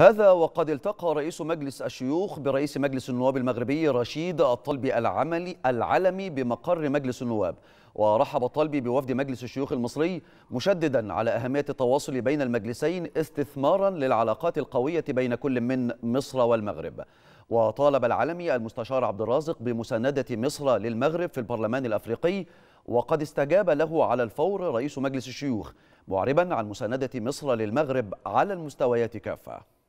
هذا وقد التقى رئيس مجلس الشيوخ برئيس مجلس النواب المغربي رشيد الطلبي العملي العلمي بمقر مجلس النواب ورحب الطلبي بوفد مجلس الشيوخ المصري مشددا على أهمية التواصل بين المجلسين استثمارا للعلاقات القوية بين كل من مصر والمغرب وطالب العلمي المستشار عبد الرازق بمساندة مصر للمغرب في البرلمان الأفريقي وقد استجاب له على الفور رئيس مجلس الشيوخ معربا عن مساندة مصر للمغرب على المستويات كافة